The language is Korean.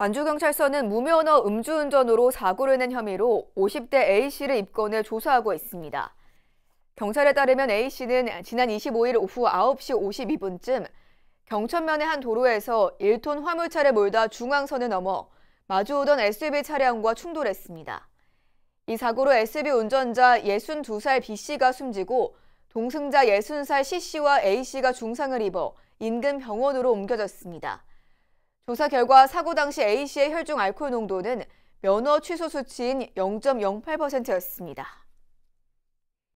완주경찰서는 무면허 음주운전으로 사고를 낸 혐의로 50대 A씨를 입건해 조사하고 있습니다. 경찰에 따르면 A씨는 지난 25일 오후 9시 52분쯤 경천면의 한 도로에서 1톤 화물차를 몰다 중앙선을 넘어 마주오던 SUV 차량과 충돌했습니다. 이 사고로 SUV 운전자 62살 B씨가 숨지고 동승자 60살 C씨와 A씨가 중상을 입어 인근 병원으로 옮겨졌습니다. 조사 결과 사고 당시 A씨의 혈중 알코올 농도는 면허 취소 수치인 0.08%였습니다.